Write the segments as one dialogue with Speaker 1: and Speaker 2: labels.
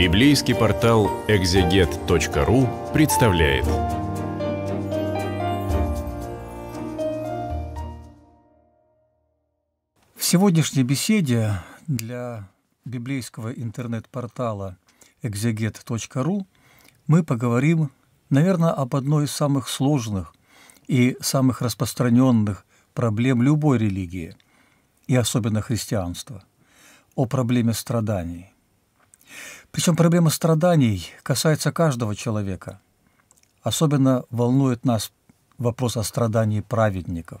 Speaker 1: Библейский портал экзегет.ру представляет. В сегодняшней беседе для библейского интернет-портала экзегет.ру мы поговорим, наверное, об одной из самых сложных и самых распространенных проблем любой религии, и особенно христианства, о проблеме страданий – причем проблема страданий касается каждого человека. Особенно волнует нас вопрос о страдании праведников.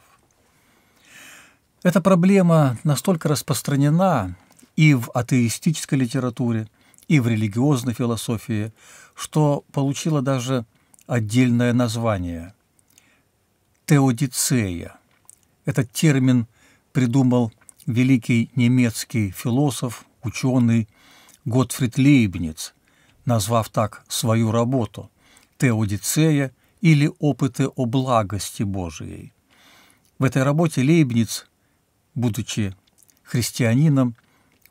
Speaker 1: Эта проблема настолько распространена и в атеистической литературе, и в религиозной философии, что получила даже отдельное название – теодицея. Этот термин придумал великий немецкий философ, ученый – Готфрид Лейбниц, назвав так свою работу «Теодицея» или «Опыты о благости Божией». В этой работе Лейбниц, будучи христианином,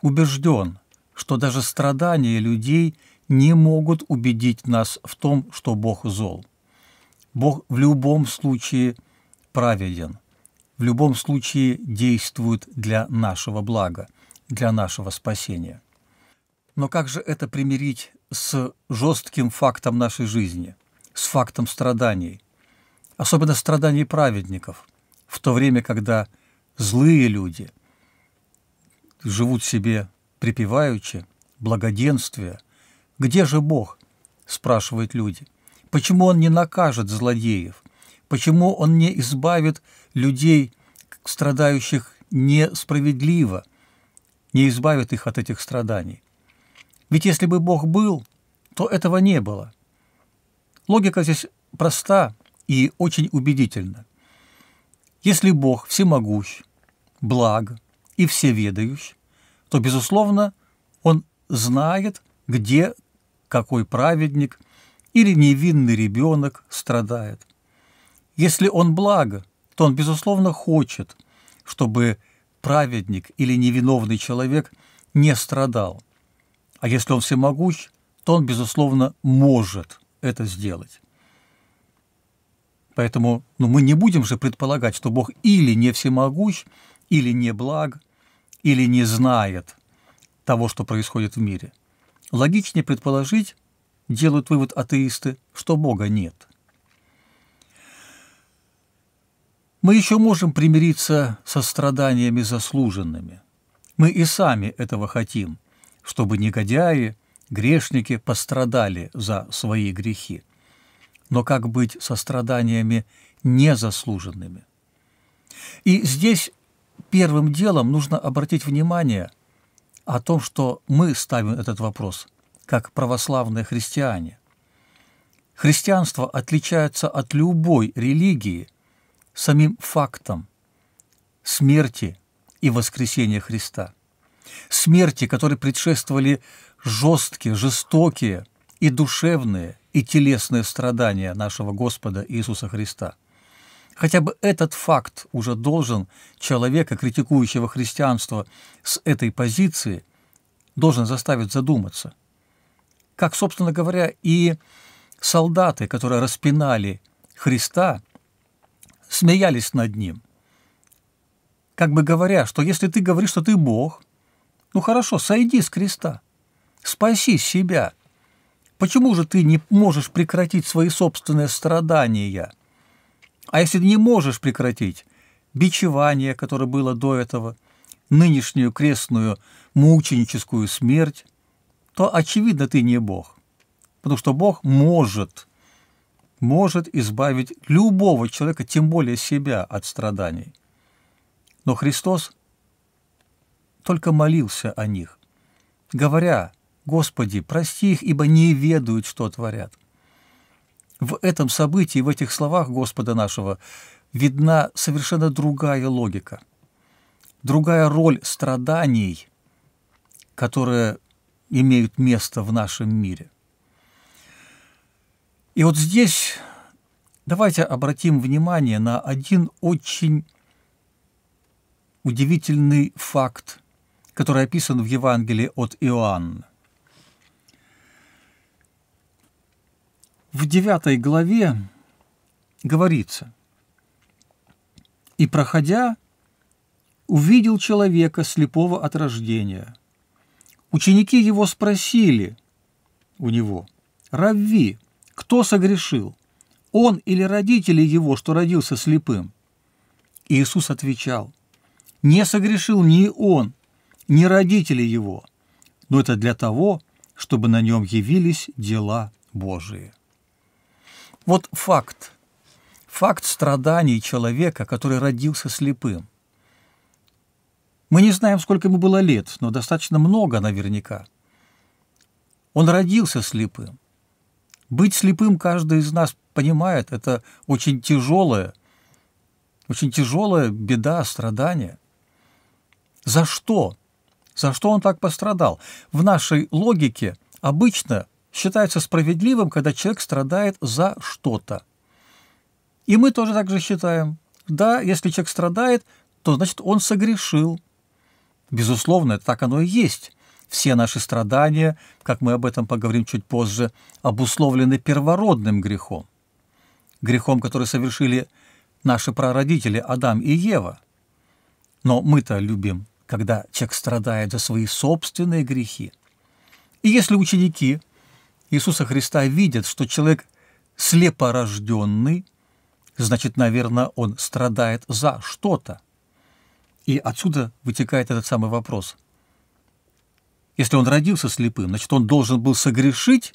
Speaker 1: убежден, что даже страдания людей не могут убедить нас в том, что Бог зол. Бог в любом случае праведен, в любом случае действует для нашего блага, для нашего спасения. Но как же это примирить с жестким фактом нашей жизни, с фактом страданий, особенно страданий праведников, в то время, когда злые люди живут себе припеваючи, благоденствие. «Где же Бог?» – спрашивают люди. «Почему Он не накажет злодеев? Почему Он не избавит людей, страдающих несправедливо, не избавит их от этих страданий?» Ведь если бы Бог был, то этого не было. Логика здесь проста и очень убедительна. Если Бог всемогущ, благ и всеведающ, то, безусловно, Он знает, где какой праведник или невинный ребенок страдает. Если он благо, то он, безусловно, хочет, чтобы праведник или невиновный человек не страдал. А если он всемогущ, то он, безусловно, может это сделать. Поэтому ну, мы не будем же предполагать, что Бог или не всемогущ, или не благ, или не знает того, что происходит в мире. Логичнее предположить, делают вывод атеисты, что Бога нет. Мы еще можем примириться со страданиями заслуженными. Мы и сами этого хотим – чтобы негодяи, грешники пострадали за свои грехи. Но как быть со страданиями незаслуженными? И здесь первым делом нужно обратить внимание о том, что мы ставим этот вопрос как православные христиане. Христианство отличается от любой религии самим фактом смерти и воскресения Христа – Смерти, которые предшествовали жесткие, жестокие и душевные, и телесные страдания нашего Господа Иисуса Христа. Хотя бы этот факт уже должен человека, критикующего христианство с этой позиции, должен заставить задуматься. Как, собственно говоря, и солдаты, которые распинали Христа, смеялись над ним, как бы говоря, что если ты говоришь, что ты Бог – ну хорошо, сойди с креста, спаси себя. Почему же ты не можешь прекратить свои собственные страдания? А если не можешь прекратить бичевание, которое было до этого, нынешнюю крестную мученическую смерть, то, очевидно, ты не Бог. Потому что Бог может, может избавить любого человека, тем более себя, от страданий. Но Христос только молился о них, говоря, «Господи, прости их, ибо не ведают, что творят». В этом событии, в этих словах Господа нашего, видна совершенно другая логика, другая роль страданий, которые имеют место в нашем мире. И вот здесь давайте обратим внимание на один очень удивительный факт который описан в Евангелии от Иоанна. В девятой главе говорится, «И проходя, увидел человека, слепого от рождения. Ученики его спросили у него, «Равви, кто согрешил, он или родители его, что родился слепым?» Иисус отвечал, «Не согрешил ни он, не родители его, но это для того, чтобы на нем явились дела Божии. Вот факт, факт страданий человека, который родился слепым. Мы не знаем, сколько ему было лет, но достаточно много наверняка. Он родился слепым. Быть слепым каждый из нас понимает, это очень тяжелое, очень тяжелая беда, страдание. За что? За что он так пострадал? В нашей логике обычно считается справедливым, когда человек страдает за что-то. И мы тоже так же считаем. Да, если человек страдает, то значит он согрешил. Безусловно, это так оно и есть. Все наши страдания, как мы об этом поговорим чуть позже, обусловлены первородным грехом. Грехом, который совершили наши прародители Адам и Ева. Но мы-то любим когда человек страдает за свои собственные грехи. И если ученики Иисуса Христа видят, что человек слепорожденный, значит, наверное, он страдает за что-то. И отсюда вытекает этот самый вопрос. Если он родился слепым, значит, он должен был согрешить,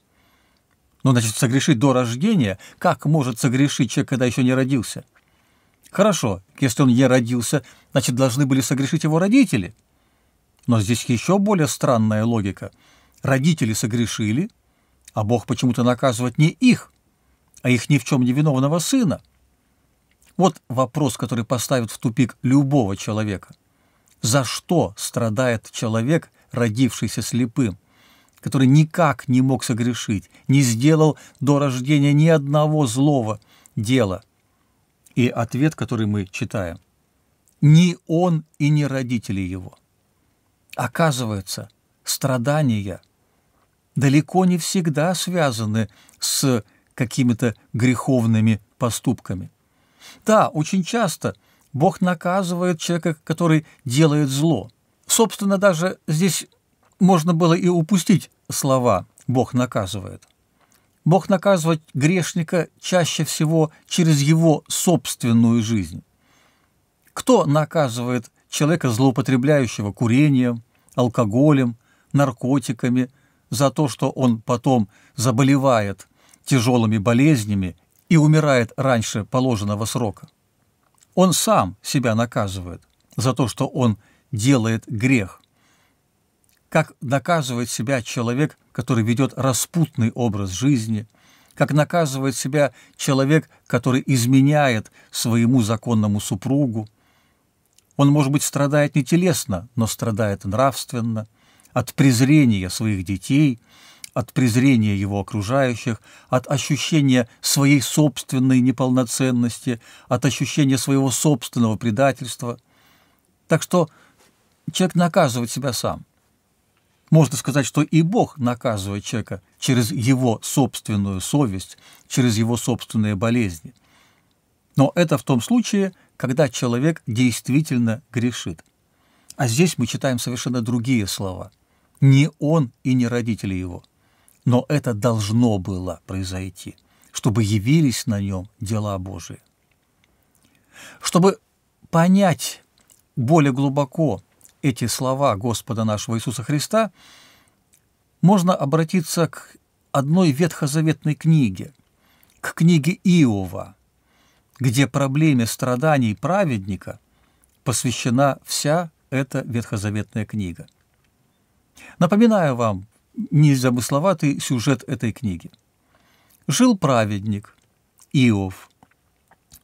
Speaker 1: ну, значит, согрешить до рождения. Как может согрешить человек, когда еще не родился – Хорошо, если он не родился, значит, должны были согрешить его родители. Но здесь еще более странная логика. Родители согрешили, а Бог почему-то наказывает не их, а их ни в чем невиновного сына. Вот вопрос, который поставит в тупик любого человека. За что страдает человек, родившийся слепым, который никак не мог согрешить, не сделал до рождения ни одного злого дела – и ответ, который мы читаем. Ни он и не родители его. Оказывается, страдания далеко не всегда связаны с какими-то греховными поступками. Да, очень часто Бог наказывает человека, который делает зло. Собственно, даже здесь можно было и упустить слова «Бог наказывает». Бог наказывает грешника чаще всего через его собственную жизнь. Кто наказывает человека, злоупотребляющего курением, алкоголем, наркотиками, за то, что он потом заболевает тяжелыми болезнями и умирает раньше положенного срока? Он сам себя наказывает за то, что он делает грех. Как наказывает себя человек, который ведет распутный образ жизни, как наказывает себя человек, который изменяет своему законному супругу. Он, может быть, страдает не телесно, но страдает нравственно, от презрения своих детей, от презрения его окружающих, от ощущения своей собственной неполноценности, от ощущения своего собственного предательства. Так что человек наказывает себя сам – можно сказать, что и Бог наказывает человека через его собственную совесть, через его собственные болезни. Но это в том случае, когда человек действительно грешит. А здесь мы читаем совершенно другие слова. Не он и не родители его. Но это должно было произойти, чтобы явились на нем дела Божии. Чтобы понять более глубоко эти слова Господа нашего Иисуса Христа, можно обратиться к одной ветхозаветной книге, к книге Иова, где проблеме страданий праведника посвящена вся эта ветхозаветная книга. Напоминаю вам незамысловатый сюжет этой книги. Жил праведник Иов,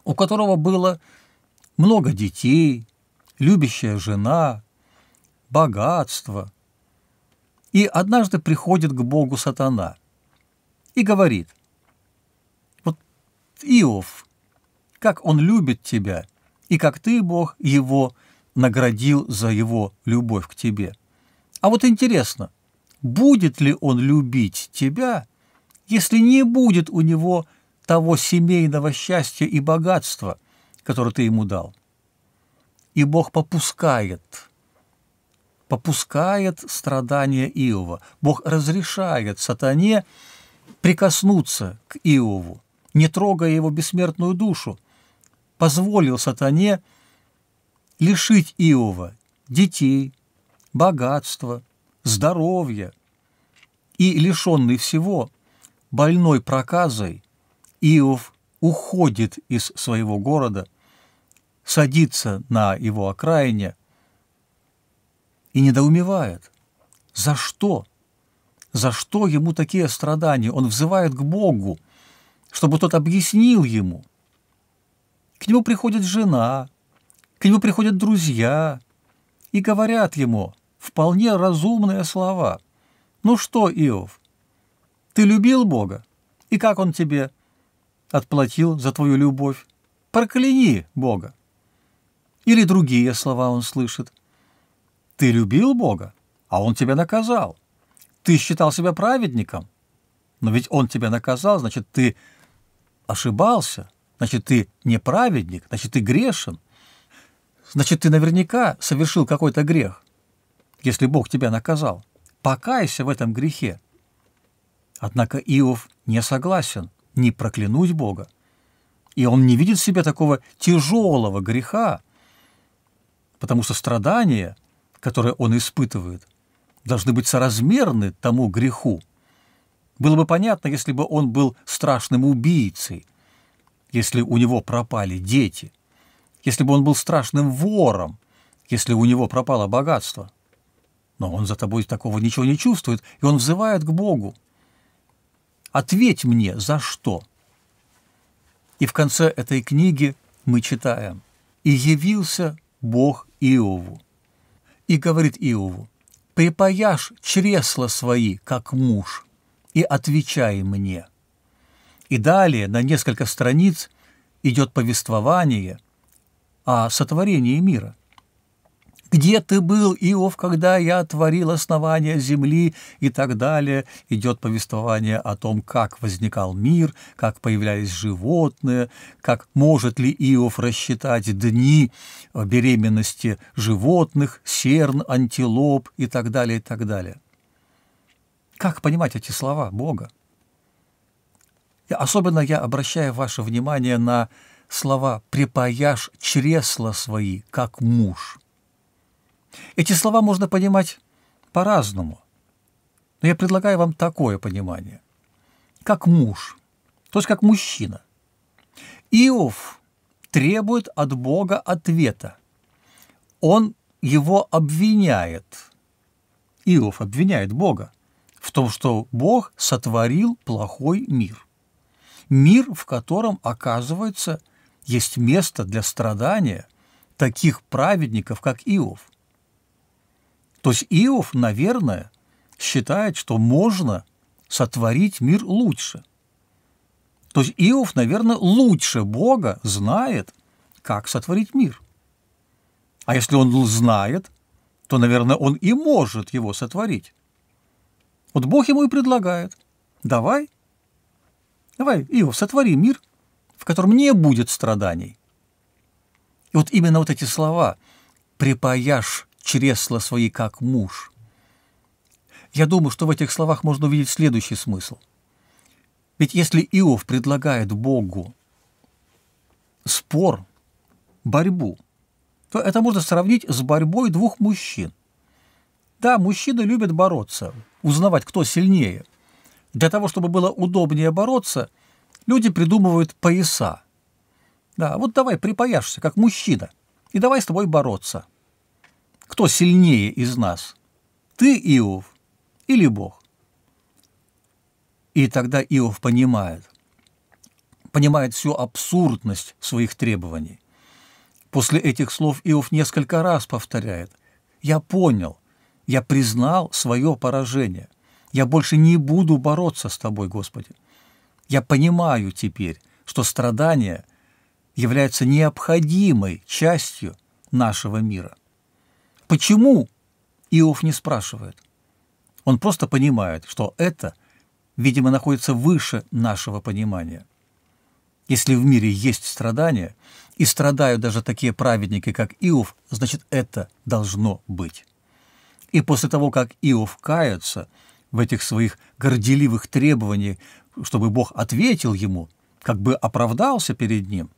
Speaker 1: у которого было много детей, любящая жена, богатство. И однажды приходит к Богу сатана и говорит, вот Иов, как он любит тебя, и как ты, Бог, его наградил за его любовь к тебе. А вот интересно, будет ли он любить тебя, если не будет у него того семейного счастья и богатства, которое ты ему дал? И Бог попускает – попускает страдания Иова. Бог разрешает сатане прикоснуться к Иову, не трогая его бессмертную душу. Позволил сатане лишить Иова детей, богатства, здоровья. И лишенный всего, больной проказой, Иов уходит из своего города, садится на его окраине – и недоумевает. За что? За что ему такие страдания? Он взывает к Богу, чтобы тот объяснил ему. К нему приходит жена, к нему приходят друзья и говорят ему вполне разумные слова. «Ну что, Иов, ты любил Бога? И как он тебе отплатил за твою любовь? Прокляни Бога!» Или другие слова он слышит – ты любил Бога, а Он тебя наказал. Ты считал себя праведником, но ведь Он тебя наказал, значит, ты ошибался, значит, ты не праведник, значит, ты грешен. Значит, ты наверняка совершил какой-то грех, если Бог тебя наказал. Покайся в этом грехе. Однако Иов не согласен не проклянуть Бога. И он не видит в себе такого тяжелого греха, потому что страдания которое он испытывает, должны быть соразмерны тому греху. Было бы понятно, если бы он был страшным убийцей, если у него пропали дети, если бы он был страшным вором, если у него пропало богатство. Но он за тобой такого ничего не чувствует, и он взывает к Богу. Ответь мне, за что? И в конце этой книги мы читаем. «И явился Бог Иову, и говорит Иову, «Припаяшь чресла свои, как муж, и отвечай мне». И далее на несколько страниц идет повествование о сотворении мира. Где ты был, Иов, когда я творил основания земли и так далее? Идет повествование о том, как возникал мир, как появлялись животные, как может ли Иов рассчитать дни беременности животных, серн, антилоп и так далее, и так далее. Как понимать эти слова Бога? Особенно я обращаю ваше внимание на слова «припаяшь чресла свои, как муж». Эти слова можно понимать по-разному, но я предлагаю вам такое понимание. Как муж, то есть как мужчина. Иов требует от Бога ответа. Он его обвиняет. Иов обвиняет Бога в том, что Бог сотворил плохой мир. Мир, в котором, оказывается, есть место для страдания таких праведников, как Иов. То есть Иов, наверное, считает, что можно сотворить мир лучше. То есть Иов, наверное, лучше Бога знает, как сотворить мир. А если он знает, то, наверное, он и может его сотворить. Вот Бог ему и предлагает. Давай, давай, Иов, сотвори мир, в котором не будет страданий. И вот именно вот эти слова «припаяшь чресла свои, как муж. Я думаю, что в этих словах можно увидеть следующий смысл. Ведь если Иов предлагает Богу спор, борьбу, то это можно сравнить с борьбой двух мужчин. Да, мужчины любят бороться, узнавать, кто сильнее. Для того, чтобы было удобнее бороться, люди придумывают пояса. Да, вот давай припаяшься, как мужчина, и давай с тобой бороться – кто сильнее из нас, ты, Иов, или Бог? И тогда Иов понимает, понимает всю абсурдность своих требований. После этих слов Иов несколько раз повторяет, я понял, я признал свое поражение, я больше не буду бороться с тобой, Господи. Я понимаю теперь, что страдание является необходимой частью нашего мира. Почему? Иов не спрашивает. Он просто понимает, что это, видимо, находится выше нашего понимания. Если в мире есть страдания, и страдают даже такие праведники, как Иов, значит, это должно быть. И после того, как Иов кается в этих своих горделивых требованиях, чтобы Бог ответил ему, как бы оправдался перед ним,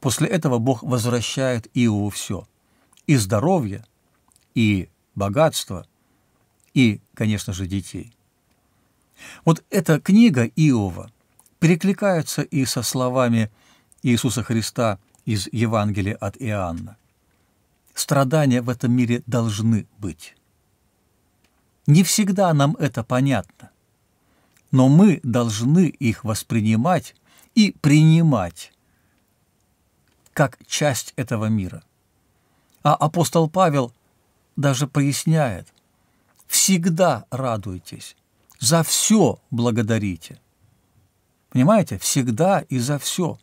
Speaker 1: после этого Бог возвращает Иову все – и здоровье, и богатство, и, конечно же, детей. Вот эта книга Иова перекликается и со словами Иисуса Христа из Евангелия от Иоанна. Страдания в этом мире должны быть. Не всегда нам это понятно, но мы должны их воспринимать и принимать как часть этого мира. А апостол Павел – даже поясняет, всегда радуйтесь, за все благодарите. Понимаете, всегда и за все.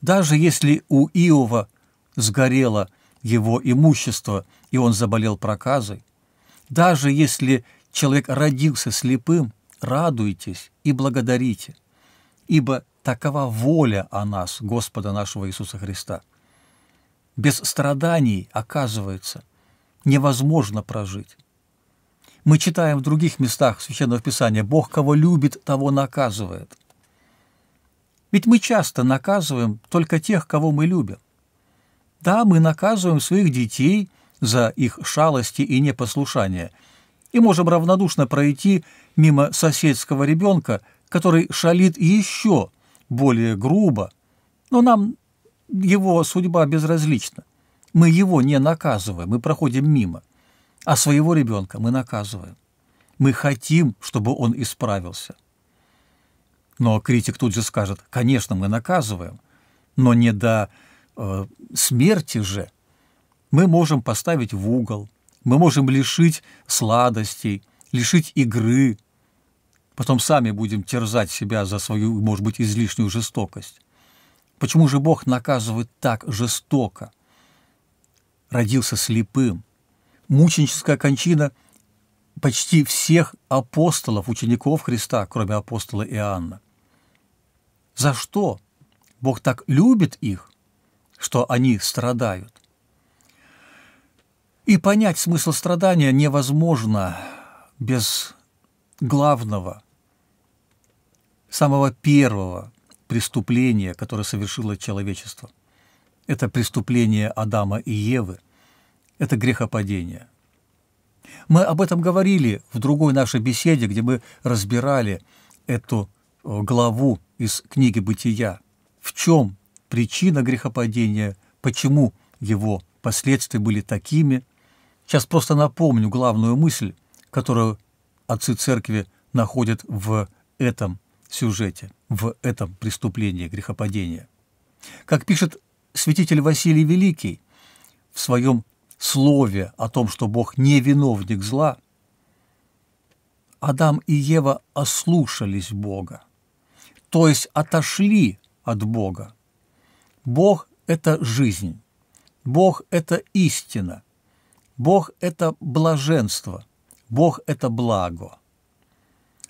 Speaker 1: Даже если у Иова сгорело его имущество, и он заболел проказой, даже если человек родился слепым, радуйтесь и благодарите, ибо такова воля о нас, Господа нашего Иисуса Христа. Без страданий, оказывается, невозможно прожить. Мы читаем в других местах Священного Писания, Бог кого любит, того наказывает. Ведь мы часто наказываем только тех, кого мы любим. Да, мы наказываем своих детей за их шалости и непослушание, и можем равнодушно пройти мимо соседского ребенка, который шалит еще более грубо, но нам его судьба безразлична. Мы его не наказываем, мы проходим мимо. А своего ребенка мы наказываем. Мы хотим, чтобы он исправился. Но критик тут же скажет, конечно, мы наказываем, но не до э, смерти же. Мы можем поставить в угол, мы можем лишить сладостей, лишить игры. Потом сами будем терзать себя за свою, может быть, излишнюю жестокость. Почему же Бог наказывает так жестоко? родился слепым. Мученическая кончина почти всех апостолов, учеников Христа, кроме апостола Иоанна. За что? Бог так любит их, что они страдают. И понять смысл страдания невозможно без главного, самого первого преступления, которое совершило человечество – это преступление Адама и Евы. Это грехопадение. Мы об этом говорили в другой нашей беседе, где мы разбирали эту э, главу из книги «Бытия». В чем причина грехопадения, почему его последствия были такими. Сейчас просто напомню главную мысль, которую отцы церкви находят в этом сюжете, в этом преступлении грехопадения. Как пишет святитель Василий Великий в своем слове о том, что Бог не виновник зла, Адам и Ева ослушались Бога, то есть отошли от Бога. Бог – это жизнь, Бог – это истина, Бог – это блаженство, Бог – это благо.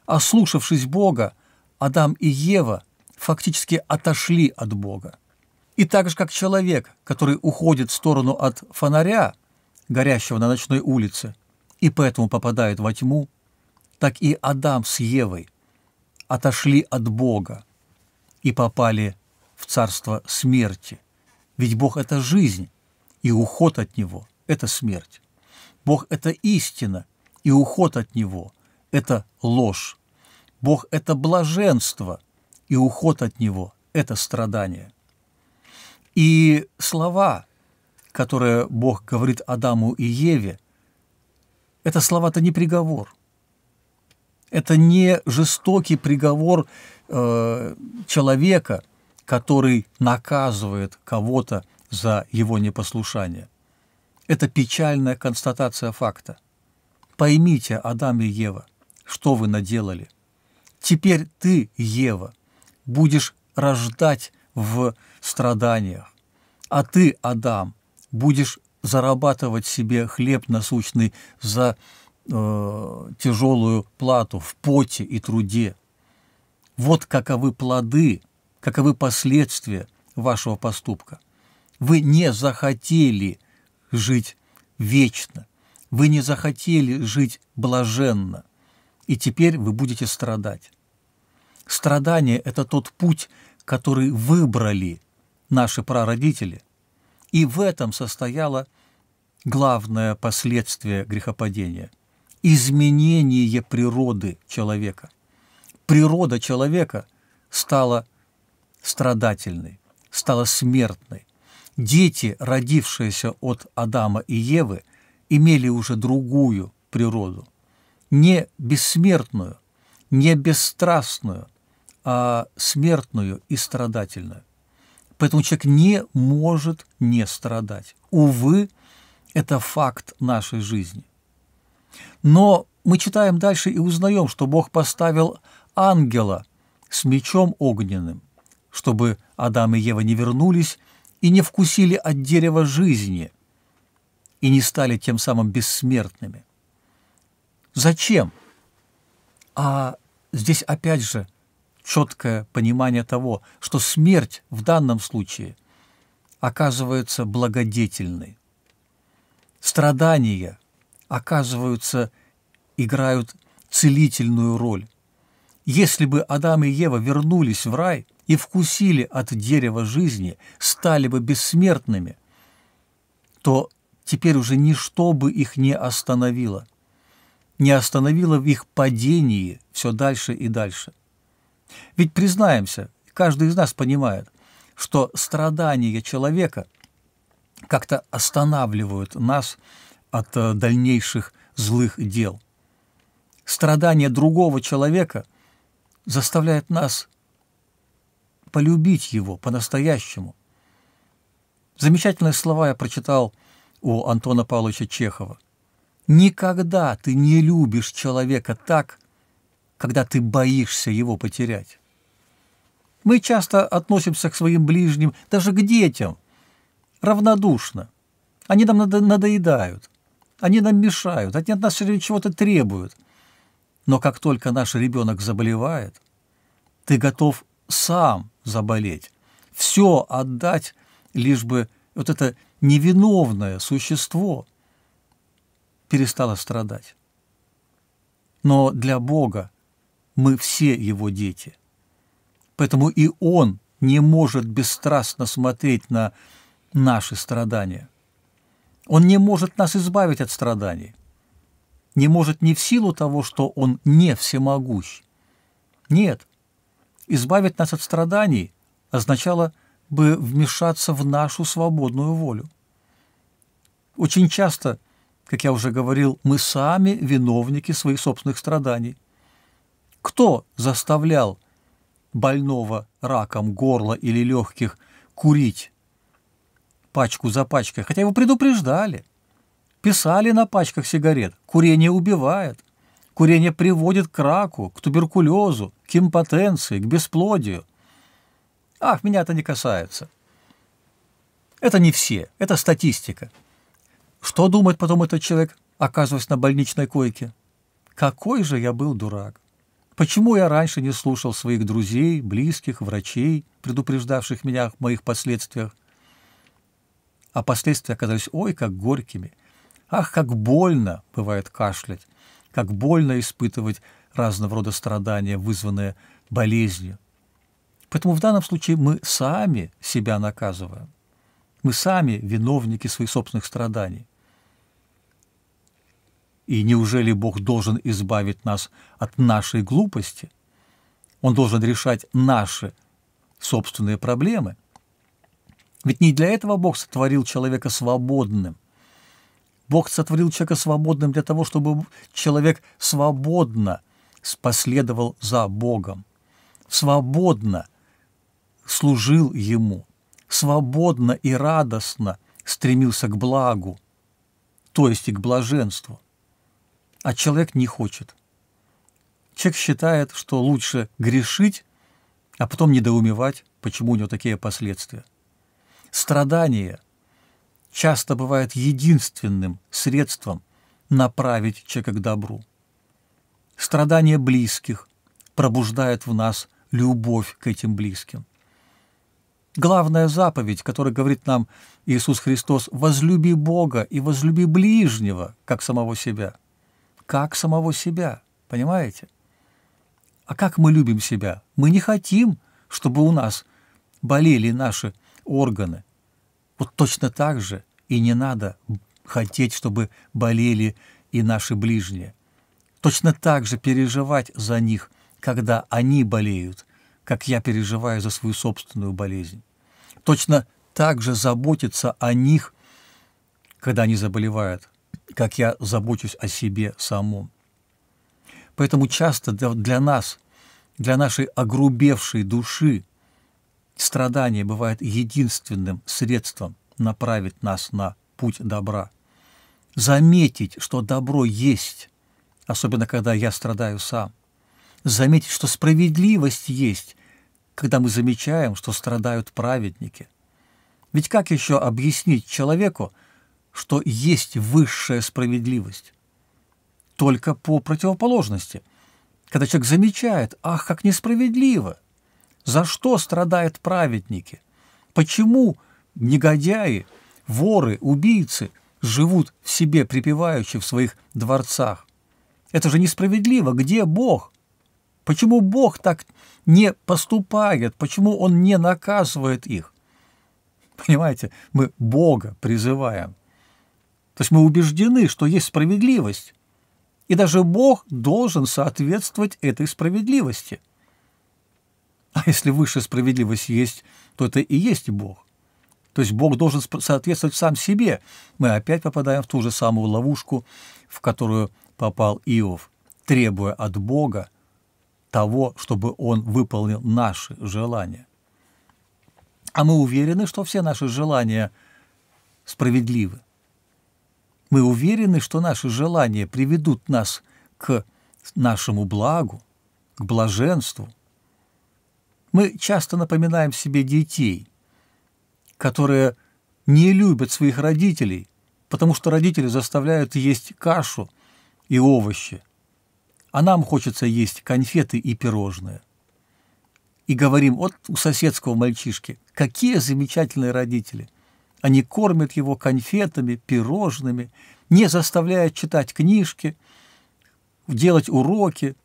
Speaker 1: Ослушавшись Бога, Адам и Ева фактически отошли от Бога. И так же, как человек, который уходит в сторону от фонаря, горящего на ночной улице, и поэтому попадает во тьму, так и Адам с Евой отошли от Бога и попали в царство смерти. Ведь Бог – это жизнь, и уход от Него – это смерть. Бог – это истина, и уход от Него – это ложь. Бог – это блаженство, и уход от Него – это страдание. И слова, которые Бог говорит Адаму и Еве, это слова-то не приговор. Это не жестокий приговор э, человека, который наказывает кого-то за его непослушание. Это печальная констатация факта. Поймите, Адам и Ева, что вы наделали. Теперь ты, Ева, будешь рождать в страданиях. А ты, Адам, будешь зарабатывать себе хлеб насущный за э, тяжелую плату в поте и труде. Вот каковы плоды, каковы последствия вашего поступка. Вы не захотели жить вечно, вы не захотели жить блаженно, и теперь вы будете страдать. Страдание – это тот путь, который выбрали наши прародители. И в этом состояло главное последствие грехопадения – изменение природы человека. Природа человека стала страдательной, стала смертной. Дети, родившиеся от Адама и Евы, имели уже другую природу, не бессмертную, не бесстрастную, а, смертную и страдательную. Поэтому человек не может не страдать. Увы, это факт нашей жизни. Но мы читаем дальше и узнаем, что Бог поставил ангела с мечом огненным, чтобы Адам и Ева не вернулись и не вкусили от дерева жизни и не стали тем самым бессмертными. Зачем? А здесь опять же – четкое понимание того, что смерть в данном случае оказывается благодетельной. Страдания оказываются, играют целительную роль. Если бы Адам и Ева вернулись в рай и вкусили от дерева жизни, стали бы бессмертными, то теперь уже ничто бы их не остановило, не остановило в их падении все дальше и дальше. Ведь признаемся, каждый из нас понимает, что страдания человека как-то останавливают нас от э, дальнейших злых дел. Страдания другого человека заставляет нас полюбить его по-настоящему. Замечательные слова я прочитал у Антона Павловича Чехова. «Никогда ты не любишь человека так, когда ты боишься его потерять. Мы часто относимся к своим ближним, даже к детям, равнодушно. Они нам надоедают, они нам мешают, они от нас чего-то требуют. Но как только наш ребенок заболевает, ты готов сам заболеть, все отдать, лишь бы вот это невиновное существо перестало страдать. Но для Бога мы все его дети. Поэтому и он не может бесстрастно смотреть на наши страдания. Он не может нас избавить от страданий. Не может не в силу того, что он не всемогущ. Нет, избавить нас от страданий означало бы вмешаться в нашу свободную волю. Очень часто, как я уже говорил, мы сами виновники своих собственных страданий – кто заставлял больного раком горла или легких курить пачку за пачкой, хотя его предупреждали. Писали на пачках сигарет. Курение убивает. Курение приводит к раку, к туберкулезу, к импотенции, к бесплодию. Ах, меня это не касается. Это не все, это статистика. Что думает потом этот человек, оказываясь на больничной койке? Какой же я был дурак! Почему я раньше не слушал своих друзей, близких, врачей, предупреждавших меня о моих последствиях? А последствия оказались ой, как горькими. Ах, как больно бывает кашлять, как больно испытывать разного рода страдания, вызванные болезнью. Поэтому в данном случае мы сами себя наказываем. Мы сами виновники своих собственных страданий. И неужели Бог должен избавить нас от нашей глупости? Он должен решать наши собственные проблемы. Ведь не для этого Бог сотворил человека свободным. Бог сотворил человека свободным для того, чтобы человек свободно последовал за Богом, свободно служил Ему, свободно и радостно стремился к благу, то есть и к блаженству – а человек не хочет. Человек считает, что лучше грешить, а потом недоумевать, почему у него такие последствия. Страдание часто бывает единственным средством направить человека к добру. Страдания близких пробуждает в нас любовь к этим близким. Главная заповедь, которая говорит нам Иисус Христос, «Возлюби Бога и возлюби ближнего, как самого себя», как самого себя, понимаете? А как мы любим себя? Мы не хотим, чтобы у нас болели наши органы. Вот точно так же и не надо хотеть, чтобы болели и наши ближние. Точно так же переживать за них, когда они болеют, как я переживаю за свою собственную болезнь. Точно так же заботиться о них, когда они заболевают, как я забочусь о себе самом. Поэтому часто для, для нас, для нашей огрубевшей души, страдание бывает единственным средством направить нас на путь добра. Заметить, что добро есть, особенно когда я страдаю сам. Заметить, что справедливость есть, когда мы замечаем, что страдают праведники. Ведь как еще объяснить человеку, что есть высшая справедливость. Только по противоположности. Когда человек замечает, ах, как несправедливо, за что страдают праведники, почему негодяи, воры, убийцы живут в себе припеваючи в своих дворцах. Это же несправедливо. Где Бог? Почему Бог так не поступает? Почему Он не наказывает их? Понимаете, мы Бога призываем. То есть мы убеждены, что есть справедливость, и даже Бог должен соответствовать этой справедливости. А если высшая справедливость есть, то это и есть Бог. То есть Бог должен соответствовать сам себе. Мы опять попадаем в ту же самую ловушку, в которую попал Иов, требуя от Бога того, чтобы Он выполнил наши желания. А мы уверены, что все наши желания справедливы. Мы уверены, что наши желания приведут нас к нашему благу, к блаженству. Мы часто напоминаем себе детей, которые не любят своих родителей, потому что родители заставляют есть кашу и овощи, а нам хочется есть конфеты и пирожные. И говорим, вот у соседского мальчишки, какие замечательные родители – они кормят его конфетами, пирожными, не заставляют читать книжки, делать уроки,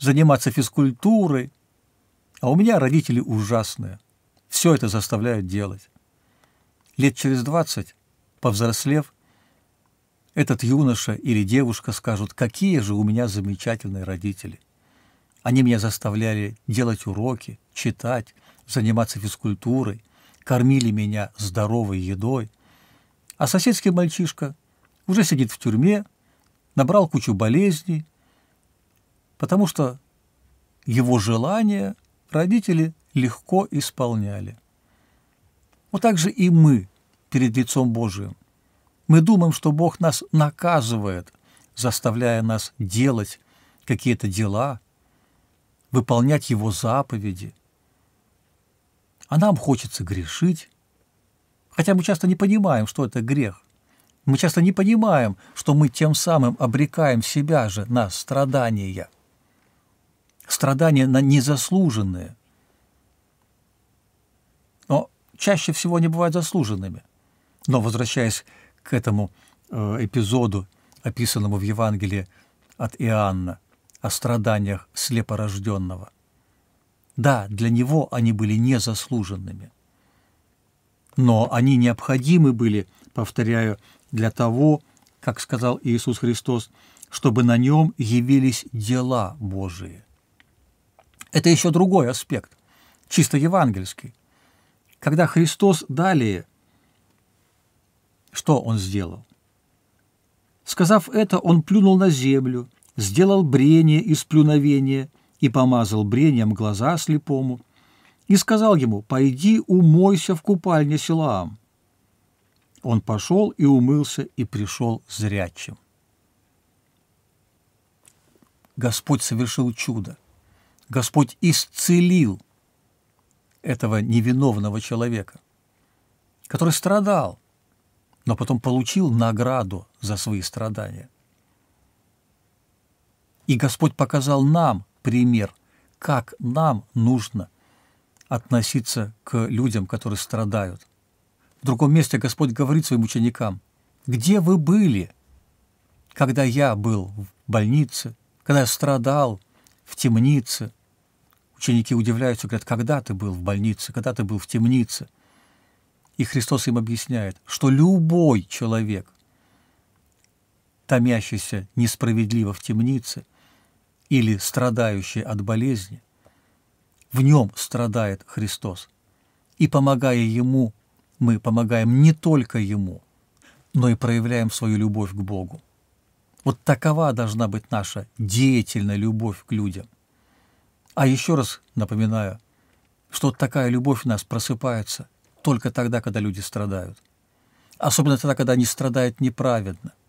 Speaker 1: заниматься физкультурой. А у меня родители ужасные. Все это заставляют делать. Лет через двадцать, повзрослев, этот юноша или девушка скажут, какие же у меня замечательные родители. Они меня заставляли делать уроки, читать, заниматься физкультурой – кормили меня здоровой едой. А соседский мальчишка уже сидит в тюрьме, набрал кучу болезней, потому что его желания родители легко исполняли. Вот так же и мы перед лицом Божиим. Мы думаем, что Бог нас наказывает, заставляя нас делать какие-то дела, выполнять Его заповеди – а нам хочется грешить. Хотя мы часто не понимаем, что это грех. Мы часто не понимаем, что мы тем самым обрекаем себя же на страдания. Страдания на незаслуженные. Но чаще всего они бывают заслуженными. Но возвращаясь к этому э, эпизоду, описанному в Евангелии от Иоанна, о страданиях слепорожденного. Да, для него они были незаслуженными, но они необходимы были, повторяю, для того, как сказал Иисус Христос, чтобы на нем явились дела Божии. Это еще другой аспект, чисто евангельский. Когда Христос далее, что Он сделал? Сказав это, Он плюнул на землю, сделал брение из плюновения – и помазал брением глаза слепому, и сказал ему, «Пойди умойся в купальне Силаам». Он пошел и умылся, и пришел зрячим. Господь совершил чудо. Господь исцелил этого невиновного человека, который страдал, но потом получил награду за свои страдания. И Господь показал нам, пример, как нам нужно относиться к людям, которые страдают. В другом месте Господь говорит своим ученикам, где вы были, когда я был в больнице, когда я страдал в темнице. Ученики удивляются, говорят, когда ты был в больнице, когда ты был в темнице. И Христос им объясняет, что любой человек, томящийся несправедливо в темнице – или страдающий от болезни, в нем страдает Христос. И помогая Ему, мы помогаем не только Ему, но и проявляем свою любовь к Богу. Вот такова должна быть наша деятельная любовь к людям. А еще раз напоминаю, что такая любовь у нас просыпается только тогда, когда люди страдают. Особенно тогда, когда они страдают неправедно –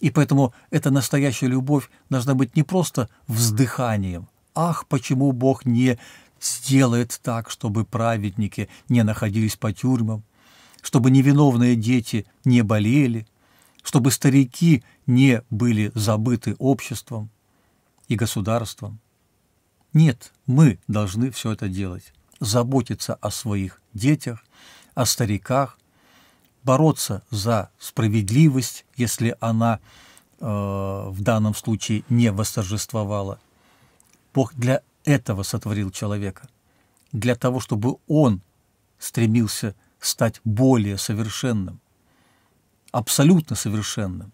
Speaker 1: и поэтому эта настоящая любовь должна быть не просто вздыханием. Ах, почему Бог не сделает так, чтобы праведники не находились по тюрьмам, чтобы невиновные дети не болели, чтобы старики не были забыты обществом и государством. Нет, мы должны все это делать, заботиться о своих детях, о стариках, бороться за справедливость, если она э, в данном случае не восторжествовала. Бог для этого сотворил человека, для того, чтобы он стремился стать более совершенным, абсолютно совершенным,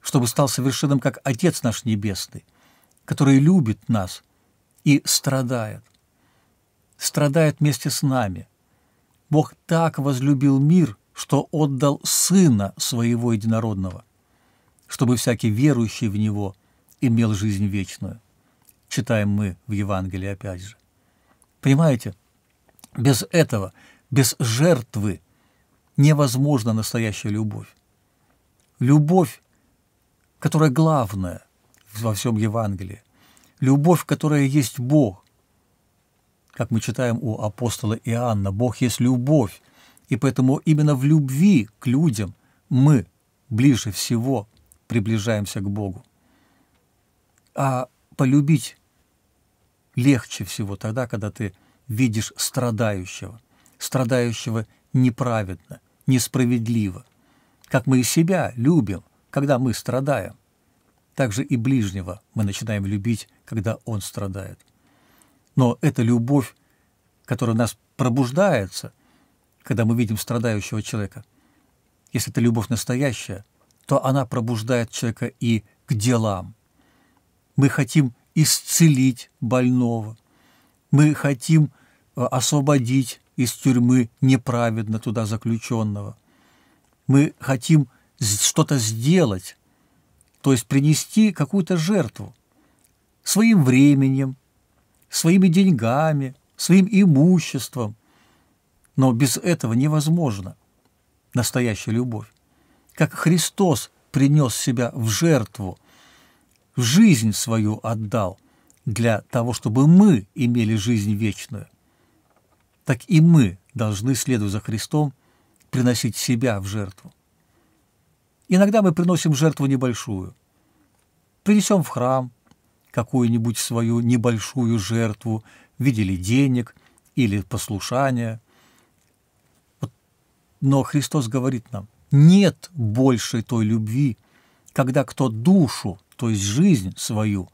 Speaker 1: чтобы стал совершенным, как Отец наш Небесный, который любит нас и страдает, страдает вместе с нами. Бог так возлюбил мир – что отдал Сына Своего Единородного, чтобы всякий верующий в Него имел жизнь вечную. Читаем мы в Евангелии опять же. Понимаете, без этого, без жертвы невозможна настоящая любовь. Любовь, которая главная во всем Евангелии, любовь, которая есть Бог. Как мы читаем у апостола Иоанна, Бог есть любовь, и поэтому именно в любви к людям мы ближе всего приближаемся к Богу. А полюбить легче всего тогда, когда ты видишь страдающего, страдающего неправедно, несправедливо. Как мы и себя любим, когда мы страдаем, так же и ближнего мы начинаем любить, когда он страдает. Но эта любовь, которая у нас пробуждается – когда мы видим страдающего человека. Если это любовь настоящая, то она пробуждает человека и к делам. Мы хотим исцелить больного. Мы хотим э, освободить из тюрьмы неправедно туда заключенного. Мы хотим что-то сделать, то есть принести какую-то жертву своим временем, своими деньгами, своим имуществом – но без этого невозможно настоящая любовь. Как Христос принес себя в жертву, жизнь свою отдал для того, чтобы мы имели жизнь вечную, так и мы должны, следуя за Христом, приносить себя в жертву. Иногда мы приносим жертву небольшую. Принесем в храм какую-нибудь свою небольшую жертву видели денег или послушания – но Христос говорит нам, нет больше той любви, когда кто душу, то есть жизнь свою,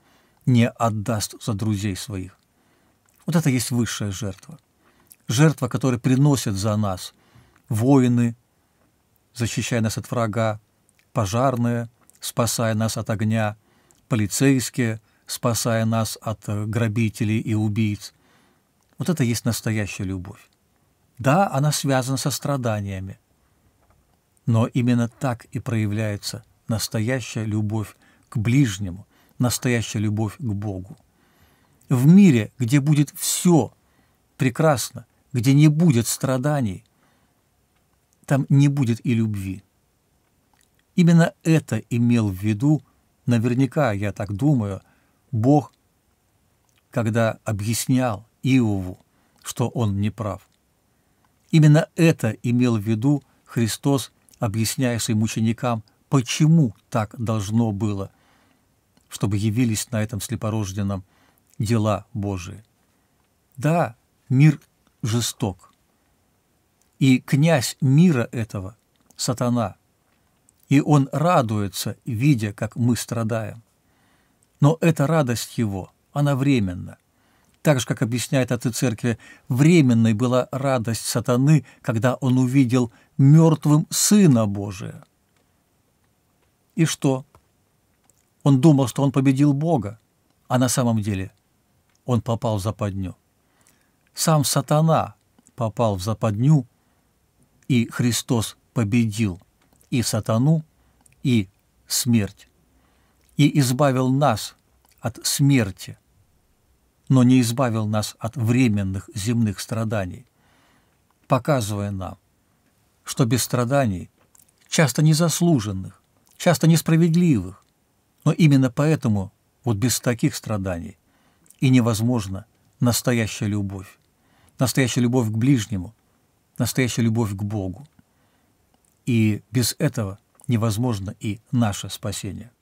Speaker 1: не отдаст за друзей своих. Вот это есть высшая жертва. Жертва, которую приносят за нас воины, защищая нас от врага, пожарные, спасая нас от огня, полицейские, спасая нас от грабителей и убийц. Вот это есть настоящая любовь. Да, она связана со страданиями. Но именно так и проявляется настоящая любовь к ближнему, настоящая любовь к Богу. В мире, где будет все прекрасно, где не будет страданий, там не будет и любви. Именно это имел в виду, наверняка, я так думаю, Бог, когда объяснял Иову, что он не прав. Именно это имел в виду Христос, объясняя своим ученикам, почему так должно было, чтобы явились на этом слепорожденном дела Божии. Да, мир жесток. И князь мира этого – сатана. И он радуется, видя, как мы страдаем. Но эта радость его, она временна – так же, как объясняет отцы церкви, временной была радость сатаны, когда он увидел мертвым Сына Божия. И что? Он думал, что он победил Бога, а на самом деле он попал в западню. Сам сатана попал в западню, и Христос победил и сатану, и смерть, и избавил нас от смерти – но не избавил нас от временных земных страданий, показывая нам, что без страданий, часто незаслуженных, часто несправедливых, но именно поэтому вот без таких страданий и невозможна настоящая любовь, настоящая любовь к ближнему, настоящая любовь к Богу. И без этого невозможно и наше спасение.